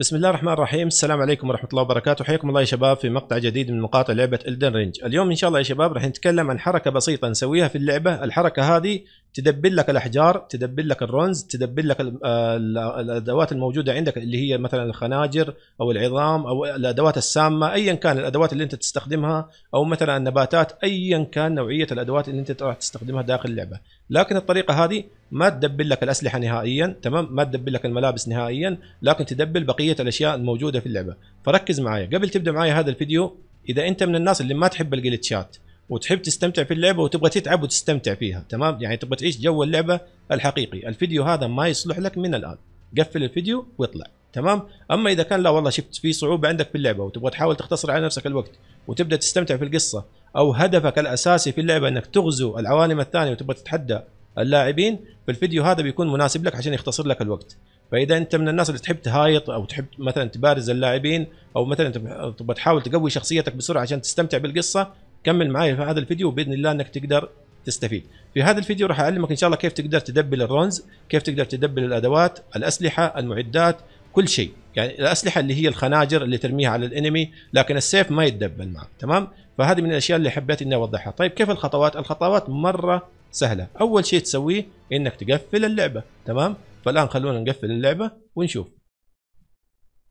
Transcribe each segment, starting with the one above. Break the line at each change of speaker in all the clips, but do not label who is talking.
بسم الله الرحمن الرحيم السلام عليكم ورحمه الله وبركاته حياكم الله يا شباب في مقطع جديد من مقاطع لعبه الدن رينج اليوم ان شاء الله يا شباب راح نتكلم عن حركه بسيطه نسويها في اللعبه الحركه هذه تدبل لك الاحجار تدبل لك الرونز تدبل لك آه، الادوات الموجوده عندك اللي هي مثلا الخناجر او العظام او الادوات السامه ايا كان الادوات اللي انت تستخدمها او مثلا النباتات ايا كان نوعيه الادوات اللي انت راح تستخدمها داخل اللعبه لكن الطريقه هذه ما تدبل لك الاسلحه نهائيا تمام ما تدبل لك الملابس نهائيا لكن تدبل بقيه الاشياء الموجوده في اللعبه فركز معايا قبل تبدا معايا هذا الفيديو اذا انت من الناس اللي ما تحب الجلتشات وتحب تستمتع في اللعبه وتبغى تتعب وتستمتع فيها تمام يعني تبغى تعيش جو اللعبه الحقيقي الفيديو هذا ما يصلح لك من الان قفل الفيديو واطلع تمام اما اذا كان لا والله شفت في صعوبه عندك في اللعبه وتبغى تحاول تختصر على نفسك الوقت وتبدا تستمتع في القصه او هدفك الاساسي في اللعبه انك تغزو العوالم الثانيه وتبغى تتحدى اللاعبين فالفيديو هذا بيكون مناسب لك عشان يختصر لك الوقت فاذا انت من الناس اللي تحب تهايط او تحب مثلا تبارز اللاعبين او مثلا تبغى تحاول تقوي شخصيتك بسرعه عشان تستمتع بالقصه كمل معي في هذا الفيديو باذن الله انك تقدر تستفيد في هذا الفيديو راح اعلمك ان شاء الله كيف تقدر تدبل الرونز كيف تقدر تدبل الادوات الاسلحه المعدات كل شيء يعني الاسلحه اللي هي الخناجر اللي ترميها على الانمي لكن السيف ما يتدبل معه تمام فهذه من الاشياء اللي حبيت اني اوضحها طيب كيف الخطوات الخطوات مره سهله اول شيء تسويه انك تقفل اللعبه تمام فالان خلونا نقفل اللعبه ونشوف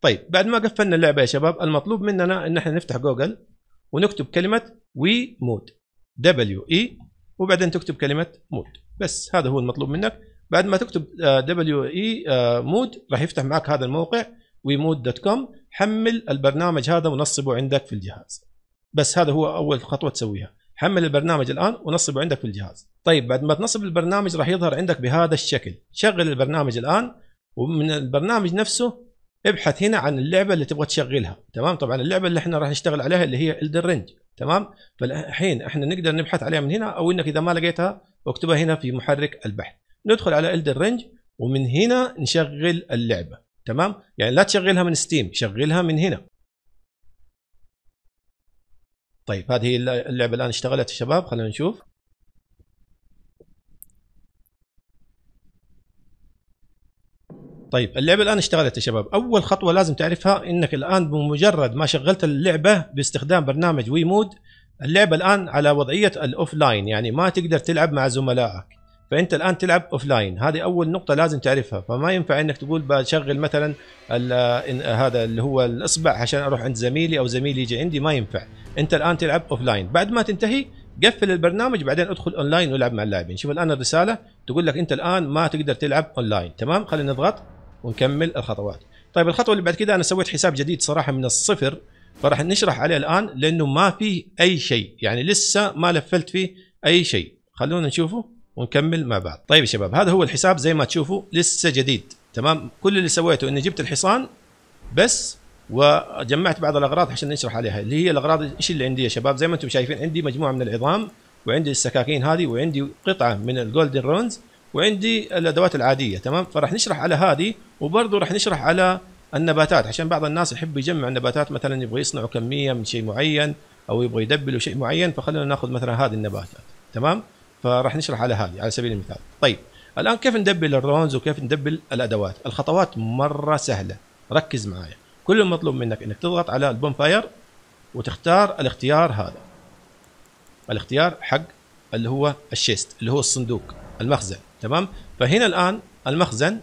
طيب بعد ما قفلنا اللعبه يا شباب المطلوب مننا ان احنا نفتح جوجل ونكتب كلمه وي مود دبليو اي وبعدين تكتب كلمه مود بس هذا هو المطلوب منك بعد ما تكتب دبليو اي مود راح يفتح معك هذا الموقع ويمود دوت كوم حمل البرنامج هذا ونصبه عندك في الجهاز بس هذا هو اول خطوه تسويها حمل البرنامج الان ونصبه عندك في الجهاز طيب بعد ما تنصب البرنامج راح يظهر عندك بهذا الشكل شغل البرنامج الان ومن البرنامج نفسه ابحث هنا عن اللعبه اللي تبغى تشغلها تمام طبعا اللعبه اللي احنا راح نشتغل عليها اللي هي الدرنج رينج تمام فالحين احنا نقدر نبحث عليها من هنا او انك اذا ما لقيتها اكتبها هنا في محرك البحث ندخل على الدرنج رينج ومن هنا نشغل اللعبه تمام يعني لا تشغلها من ستيم شغلها من هنا طيب هذه اللعبه الان اشتغلت يا شباب خلينا نشوف طيب اللعبه الان اشتغلت يا شباب اول خطوه لازم تعرفها انك الان بمجرد ما شغلت اللعبه باستخدام برنامج ويمود اللعبه الان على وضعيه الاوف لاين يعني ما تقدر تلعب مع زملائك فانت الان تلعب اوف لاين هذه اول نقطه لازم تعرفها فما ينفع انك تقول بشغل مثلا هذا اللي هو الاصبع عشان اروح عند زميلي او زميلي يجي عندي ما ينفع انت الان تلعب اوف لاين بعد ما تنتهي قفل البرنامج بعدين ادخل اونلاين والعب مع اللاعبين شوف الان الرساله تقول لك انت الان ما تقدر تلعب اونلاين تمام خلينا نضغط ونكمل الخطوات طيب الخطوه اللي بعد كده انا سويت حساب جديد صراحه من الصفر فراح نشرح عليه الان لانه ما فيه اي شيء يعني لسه ما لفلت فيه اي شيء خلونا نشوفه ونكمل مع بعض طيب يا شباب هذا هو الحساب زي ما تشوفوا لسه جديد تمام كل اللي سويته اني جبت الحصان بس وجمعت بعض الاغراض عشان نشرح عليها اللي هي الاغراض ايش اللي عندي يا شباب زي ما انتم شايفين عندي مجموعه من العظام وعندي السكاكين هذه وعندي قطعه من الجولدن رونز وعندي الادوات العاديه تمام فراح نشرح على هذه وبرضه راح نشرح على النباتات عشان بعض الناس يحب يجمع النباتات مثلا يبغى يصنع كميه من شيء معين او يبغى يدبل شيء معين فخلينا ناخذ مثلا هذه النباتات تمام فراح نشرح على هذه على سبيل المثال طيب الان كيف ندبل الرونز وكيف ندبل الادوات الخطوات مره سهله ركز معايا كل المطلوب منك انك تضغط على البوم فاير وتختار الاختيار هذا الاختيار حق اللي هو الشيست اللي هو الصندوق المخزن تمام فهنا الان المخزن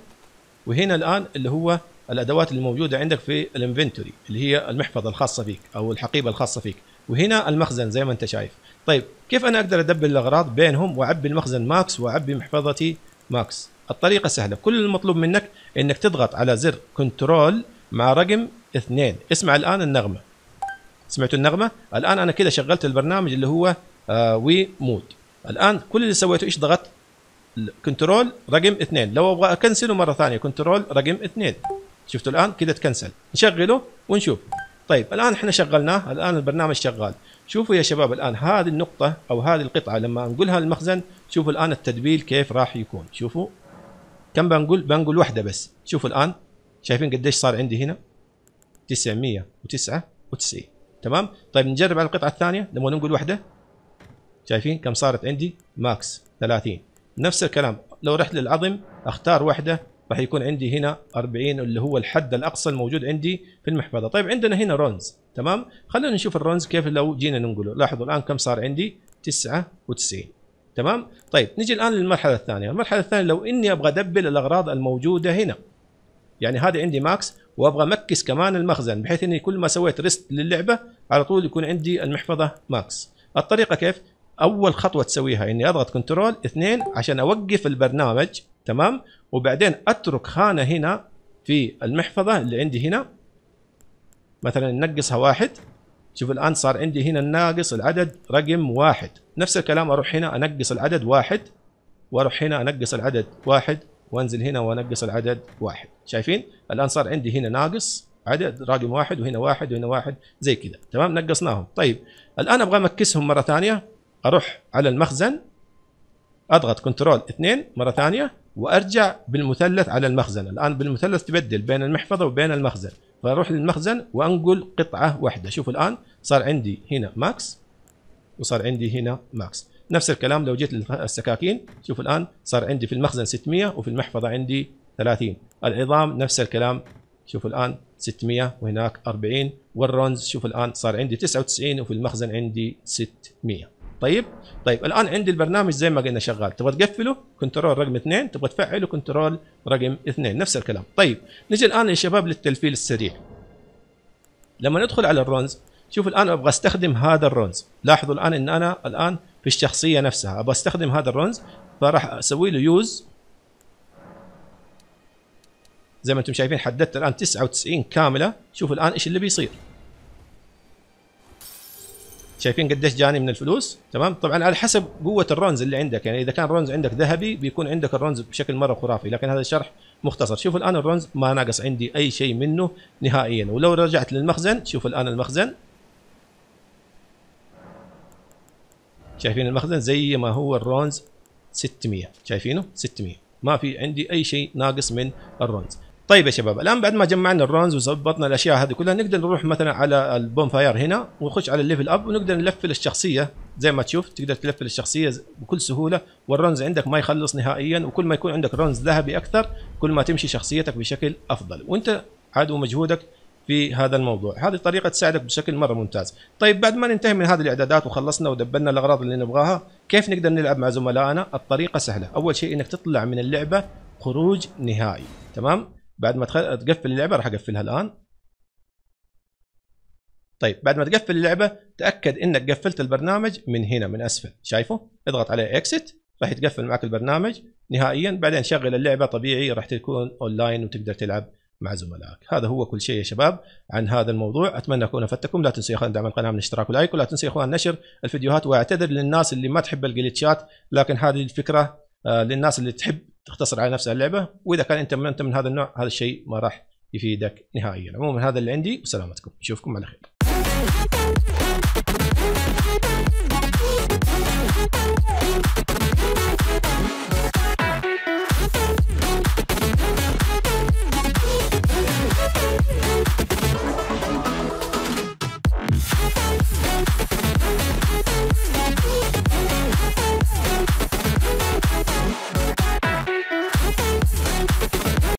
وهنا الان اللي هو الادوات اللي موجوده عندك في الانفنتوري اللي هي المحفظه الخاصه فيك او الحقيبه الخاصه فيك وهنا المخزن زي ما انت شايف طيب كيف انا اقدر ادبل الاغراض بينهم واعبي المخزن ماكس واعبي محفظتي ماكس الطريقه سهله كل المطلوب منك انك تضغط على زر كنترول مع رقم اثنين اسمع الان النغمه سمعتوا النغمه الان انا كده شغلت البرنامج اللي هو آه وي مود الان كل اللي سويته ايش ضغطت كنترول رقم اثنين لو ابغى اكنسله مره ثانيه كنترول رقم اثنين شفتوا الان كذا تكنسل نشغله ونشوف طيب الان احنا شغلناه الان البرنامج شغال شوفوا يا شباب الان هذه النقطه او هذه القطعه لما انقلها للمخزن شوفوا الان التدبيل كيف راح يكون شوفوا كم بنقول بنقول واحده بس شوفوا الان شايفين قديش صار عندي هنا 999 تمام طيب نجرب على القطعه الثانيه لما نقول واحده شايفين كم صارت عندي ماكس 30 نفس الكلام لو رحت للعظم اختار واحده راح يكون عندي هنا 40 اللي هو الحد الاقصى الموجود عندي في المحفظه طيب عندنا هنا رونز تمام خلينا نشوف الرونز كيف لو جينا ننقله لاحظوا الان كم صار عندي 99 تمام طيب نجي الان للمرحله الثانيه المرحله الثانيه لو اني ابغى ادبل الاغراض الموجوده هنا يعني هذا عندي ماكس وابغى مكس كمان المخزن بحيث اني كل ما سويت ريست للعبه على طول يكون عندي المحفظه ماكس الطريقه كيف اول خطوه تسويها اني اضغط كنترول اثنين عشان اوقف البرنامج تمام وبعدين اترك خانه هنا في المحفظه اللي عندي هنا مثلا نقصها واحد شوف الان صار عندي هنا الناقص العدد رقم واحد نفس الكلام اروح هنا انقص العدد واحد واروح هنا انقص العدد واحد وانزل هنا وانقص العدد واحد شايفين الان صار عندي هنا ناقص عدد رقم واحد وهنا واحد وهنا واحد زي كذا تمام نقصناهم طيب الان ابغى امكسهم مره ثانيه اروح على المخزن اضغط كنترول 2 مره ثانيه وارجع بالمثلث على المخزن الان بالمثلث تبدل بين المحفظه وبين المخزن فاروح للمخزن وانقل قطعه واحده شوفوا الان صار عندي هنا ماكس وصار عندي هنا ماكس نفس الكلام لو جيت للسكاكين شوفوا الان صار عندي في المخزن 600 وفي المحفظه عندي 30 العظام نفس الكلام شوفوا الان 600 وهناك 40 والرونز شوفوا الان صار عندي 99 وفي المخزن عندي 600 طيب طيب الان عندي البرنامج زي ما قلنا شغال تبغى تقفله كنترول رقم اثنين تبغى تفعله كنترول رقم اثنين نفس الكلام طيب نجي الان يا شباب للتلفيل السريع لما ندخل على الرونز شوف الان ابغى استخدم هذا الرونز لاحظوا الان ان انا الان في الشخصيه نفسها ابغى استخدم هذا الرونز فراح اسوي له يوز زي ما انتم شايفين حددت الان 99 كامله شوف الان ايش اللي بيصير شايفين قديش جاني من الفلوس تمام طبعا على حسب قوه الرونز اللي عندك يعني اذا كان الرونز عندك ذهبي بيكون عندك الرونز بشكل مره خرافي لكن هذا الشرح مختصر شوفوا الان الرونز ما ناقص عندي اي شيء منه نهائيا ولو رجعت للمخزن شوفوا الان المخزن شايفين المخزن زي ما هو الرونز 600 شايفينه 600 ما في عندي اي شيء ناقص من الرونز طيب يا شباب الان بعد ما جمعنا الرونز وظبطنا الاشياء هذه كلها نقدر نروح مثلا على البون فاير هنا ونخش على الليفل اب ونقدر نلفل الشخصيه زي ما تشوف تقدر تلفل الشخصيه بكل سهوله والرونز عندك ما يخلص نهائيا وكل ما يكون عندك رونز ذهبي اكثر كل ما تمشي شخصيتك بشكل افضل وانت عاد ومجهودك في هذا الموضوع هذه الطريقه تساعدك بشكل مره ممتاز طيب بعد ما ننتهي من هذه الاعدادات وخلصنا ودبلنا الاغراض اللي نبغاها كيف نقدر نلعب مع زملائنا الطريقه سهله اول شيء انك تطلع من اللعبه خروج نهائي تمام بعد ما تقفل اللعبه راح اقفلها الان طيب بعد ما تقفل اللعبه تاكد انك قفلت البرنامج من هنا من اسفل شايفه اضغط عليه اكسيت راح يتقفل معك البرنامج نهائيا بعدين شغل اللعبه طبيعي راح تكون اونلاين وتقدر تلعب مع زملائك هذا هو كل شيء يا شباب عن هذا الموضوع اتمنى اكون افدتكم لا تنسوا يا اخوان دعم القناه من اشتراك ولايك ولا تنسوا يا اخوان نشر الفيديوهات واعتذر للناس اللي ما تحب الجليتشات لكن هذه الفكره آه، للناس اللي تحب تختصر على نفسها اللعبه واذا كان انت من انت من هذا النوع هذا الشيء ما راح يفيدك نهائيا عموما هذا اللي عندي وسلامتكم نشوفكم على خير